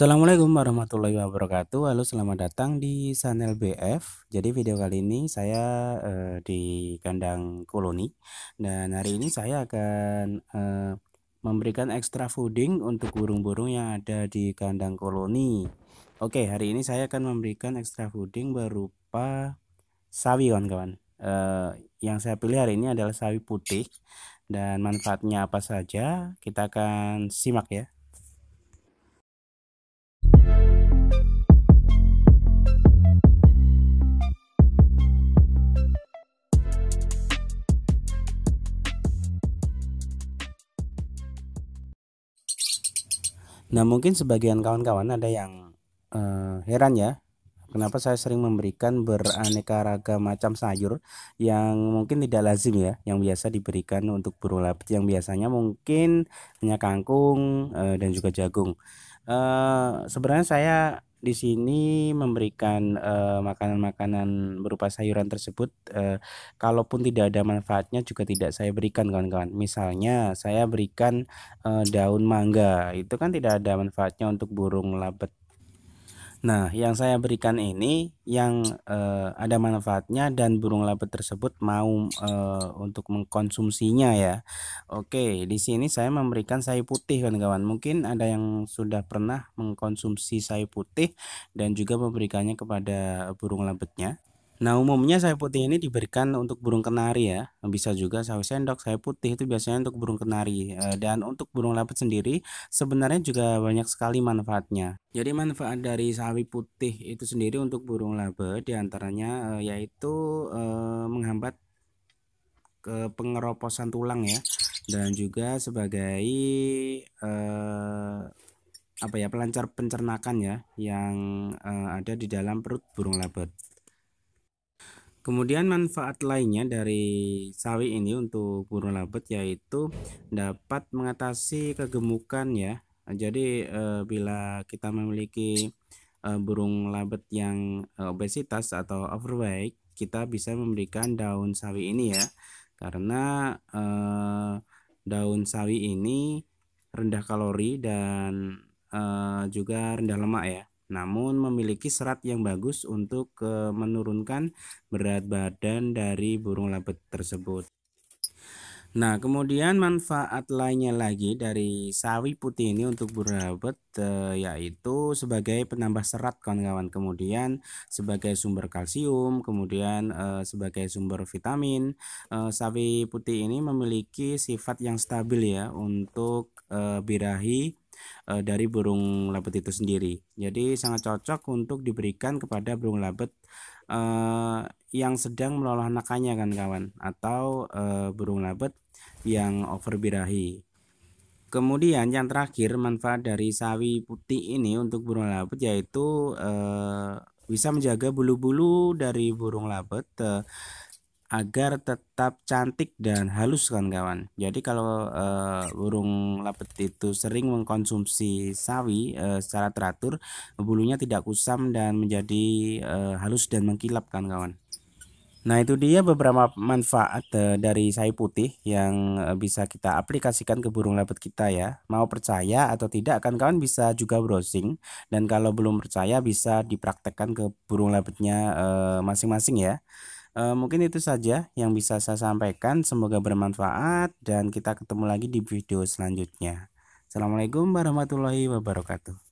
Assalamualaikum warahmatullahi wabarakatuh Halo selamat datang di channel BF Jadi video kali ini saya uh, di kandang koloni Dan hari ini saya akan uh, memberikan extra fooding untuk burung-burung yang ada di kandang koloni Oke hari ini saya akan memberikan extra fooding berupa sawi kawan-kawan Uh, Yang saya pilih hari ini adalah sawi putih Dan manfaatnya apa saja kita akan simak ya Nah mungkin sebagian kawan-kawan ada yang uh, heran ya kenapa saya sering memberikan beraneka ragam macam sayur yang mungkin tidak lazim ya, yang biasa diberikan untuk burung lapis yang biasanya mungkin hanya kangkung uh, dan juga jagung. uh, sebenarnya saya di sini memberikan eh, makanan-makanan berupa sayuran tersebut eh, kalaupun tidak ada manfaatnya juga tidak saya berikan kawan-kawan misalnya saya berikan eh, daun mangga itu kan tidak ada manfaatnya untuk burung labet Nah, yang saya berikan ini yang uh, ada manfaatnya dan burung labet tersebut mau uh, untuk mengkonsumsinya ya. Oke, di sini saya memberikan sayur putih kawan-kawan. Mungkin ada yang sudah pernah mengkonsumsi sayur putih dan juga memberikannya kepada burung labetnya. Nah umumnya sawi putih ini diberikan untuk burung kenari ya Bisa juga sawi sendok, sawi putih itu biasanya untuk burung kenari eh, Dan untuk burung lepet sendiri sebenarnya juga banyak sekali manfaatnya Jadi manfaat dari sawi putih itu sendiri untuk burung laba diantaranya eh, yaitu eh, menghambat ke pengeroposan tulang ya Dan juga sebagai eh, apa ya pelancar pencernakan ya yang eh, ada di dalam perut burung labet Kemudian manfaat lainnya dari sawi ini untuk burung labet yaitu dapat mengatasi kegemukan ya. Jadi e, bila kita memiliki e, burung labet yang eh, obesitas atau overweight, kita bisa memberikan daun sawi ini ya. Karena e, daun sawi ini rendah kalori dan e, juga rendah lemak ya namun memiliki serat yang bagus untuk eh, menurunkan berat badan dari burung labet tersebut. Nah, kemudian manfaat lainnya lagi dari sawi putih ini untuk burung labet eh, yaitu sebagai penambah serat kawan-kawan, kemudian sebagai sumber kalsium, kemudian eh, sebagai sumber vitamin. sawi putih ini memiliki sifat yang stabil ya untuk birahi e, dari burung labet itu sendiri. Jadi sangat cocok untuk diberikan kepada burung labet e, yang sedang meloloh anakannya kan kawan atau e, burung labet yang over birahi. Kemudian yang terakhir manfaat dari sawi putih ini untuk burung labet yaitu e, bisa menjaga bulu-bulu dari burung labet e, agar tetap cantik dan halus kan kawan Jadi kalau e, burung lapet itu sering mengkonsumsi sawi e, secara teratur, bulunya tidak kusam dan menjadi e, halus dan mengkilap kan kawan Nah itu dia beberapa manfaat dari sawi putih yang bisa kita aplikasikan ke burung lapet kita ya. Mau percaya atau tidak kan kawan bisa juga browsing dan kalau belum percaya bisa dipraktekkan ke burung lapetnya masing-masing e, ya. E, mungkin itu saja yang bisa saya sampaikan. Semoga bermanfaat dan kita ketemu lagi di video selanjutnya. Assalamualaikum warahmatullahi wabarakatuh.